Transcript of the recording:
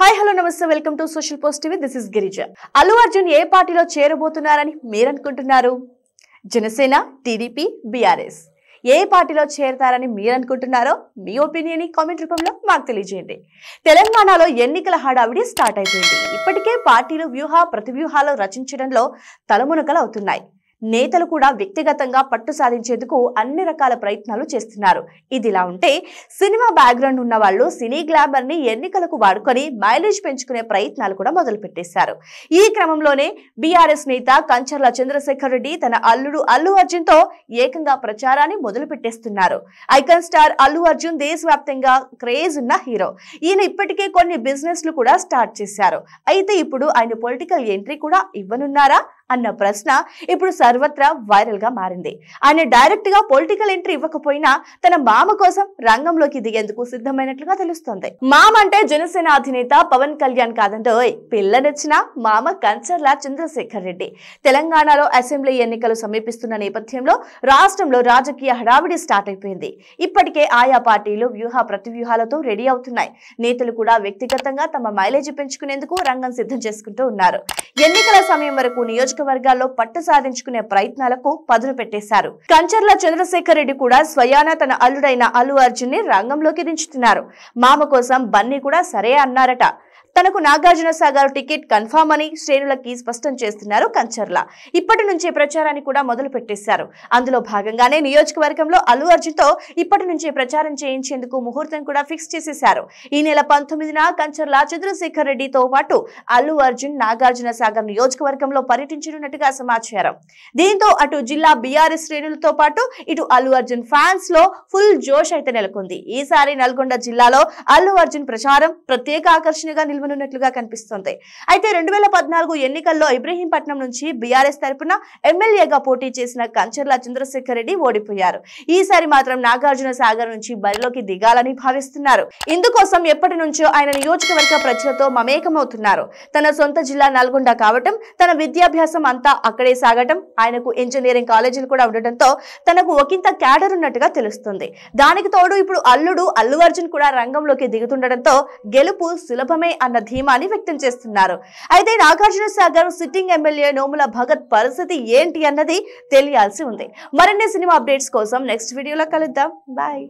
hi hello నమస్తే welcome to social post TV this is Girija Allu Arjun ఏ పార్టీలో చేరబోతున్నారని మీరనుకుంటున్నారు జనసేన టీడీపీ బీఆర్ఎస్ ఏ పార్టీలో చేరతారని మీరనుకుంటున్నారో మీ ఒపీనియన్ కామెంట్ రూపంలో మాకు తెలియజేయండి తెలంగాణలో ఎన్నికల హడావిడి స్టార్ట్ అయిపోయింది ఇప్పటికే పార్టీలు వ్యూహ ప్రతివ్యూహాలు రచించడంలో తలమునకలు అవుతున్నాయి నేతలు కూడా వ్యక్తిగతంగా పట్టు సాధించేందుకు అన్ని రకాల ప్రయత్నాలు చేస్తున్నారు ఇదిలా ఉంటే సినిమా బ్యాక్గ్రౌండ్ ఉన్న వాళ్ళు సినీ గ్లామర్ ని ఎన్నికలకు వాడుకొని మైలేజ్ పెంచుకునే ప్రయత్నాలు కూడా మొదలుపెట్టేశారు ఈ క్రమంలోనే బీఆర్ఎస్ నేత కంచర్ల చంద్రశేఖర్ రెడ్డి తన అల్లుడు అల్లు అర్జున్ తో ఏకంగా ప్రచారాన్ని మొదలు పెట్టేస్తున్నారు ఐకన్ స్టార్ అల్లు అర్జున్ దేశవ్యాప్తంగా క్రేజ్ ఉన్న హీరో ఈయన ఇప్పటికే కొన్ని బిజినెస్లు కూడా స్టార్ట్ చేశారు అయితే ఇప్పుడు ఆయన పొలిటికల్ ఎంట్రీ కూడా ఇవ్వనున్నారా అన్న ప్రశ్న ఇప్పుడు సర్వత్రా వైరల్ గా మారింది ఆయన డైరెక్ట్ గా పొలిటికల్ ఎంట్రీ ఇవ్వకపోయినా తన మామ కోసం రంగంలోకి దిగేందుకు సిద్ధమైనట్లుగా తెలుస్తోంది మామ అంటే జనసేన అధినేత పవన్ కళ్యాణ్ కాదంటే పిల్లనొచ్చిన మామ కంచర్ల చంద్రశేఖర్ రెడ్డి తెలంగాణలో అసెంబ్లీ ఎన్నికలు సమీపిస్తున్న నేపథ్యంలో రాష్ట్రంలో రాజకీయ హడావిడి స్టార్ట్ అయిపోయింది ఇప్పటికే ఆయా పార్టీలు వ్యూహ ప్రతివ్యూహాలతో రెడీ అవుతున్నాయి నేతలు కూడా వ్యక్తిగతంగా తమ మైలేజ్ పెంచుకునేందుకు రంగం సిద్ధం చేసుకుంటూ ఉన్నారు ఎన్నికల సమయం వరకు నియోజక నియోజకవర్గాల్లో పట్టు సాధించుకునే ప్రయత్నాలకు పదును పెట్టేశారు కంచర్ల చంద్రశేఖర్ రెడ్డి కూడా స్వయాన తన అల్లుడైన అల్లు అర్జున్ ని రంగంలోకి దించుతున్నారు మామ కోసం బన్నీ కూడా సరే అన్నారట తనకు నాగార్జున సాగర్ టికెట్ కన్ఫామ్ అని శ్రేణులకి స్పష్టం చేస్తున్నారు కంచర్ల ఇప్పటి నుంచే ప్రచారాన్ని కూడా మొదలు పెట్టేశారు అందులో భాగంగానే నియోజకవర్గంలో అల్లు అర్జున్ తో ఇప్పటి నుంచే ప్రచారం చేయించేందుకు ముహూర్తం కూడా ఫిక్స్ చేసేశారు ఈ నెల పంతొమ్మిదిన కంచర్ల చంద్రశేఖర్ రెడ్డితో పాటు అల్లు అర్జున్ నాగార్జున సాగర్ నియోజకవర్గంలో పర్యటించనున్నట్టుగా సమాచారం దీంతో అటు జిల్లా బీఆర్ఎస్ శ్రేణులతో పాటు ఇటు అల్లు అర్జున్ ఫ్యాన్స్ లో ఫుల్ జోష్ అయితే నెలకొంది ఈసారి నల్గొండ జిల్లాలో అల్లు అర్జున్ ప్రచారం ప్రత్యేక ఆకర్షణగా నిల్వ ఇవ్వనున్నట్లుగా కనిపిస్తోంది అయితే రెండు వేల పద్నాలుగు ఎన్నికల్లో ఇబ్రహీంపట్నం నుంచి బీఆర్ఎస్ తరపున ఎమ్మెల్యేగా పోటీ చేసిన కంచర్ల చంద్రశేఖర్ రెడ్డి ఓడిపోయారు ఈసారి మాత్రం నాగార్జున సాగర్ నుంచి బరిలోకి దిగాలని భావిస్తున్నారు ఇందుకోసం ఎప్పటి నుంచో ఆయన నియోజకవర్గ ప్రజలతో మమేకమవుతున్నారు తన సొంత జిల్లా నల్గొండ కావటం తన విద్యాభ్యాసం అంతా అక్కడే సాగటం ఆయనకు ఇంజనీరింగ్ కాలేజీలు కూడా ఉండటంతో తనకు ఒకంత క్యాడర్ ఉన్నట్టుగా తెలుస్తుంది దానికి తోడు ఇప్పుడు అల్లుడు అల్లు అర్జున్ కూడా రంగంలోకి దిగుతుండటంతో గెలుపు సులభమే అన్న చేస్తారన్న ధీమాని వ్యక్తం చేస్తున్నారు అయితే నాగార్జున సాగర్ సిట్టింగ్ ఎమ్మెల్యే నోముల భగత్ పరిస్థితి ఏంటి అన్నది తెలియాల్సి ఉంది మరిన్ని సినిమా అప్డేట్స్ కోసం నెక్స్ట్ వీడియోలో కలుద్దాం బాయ్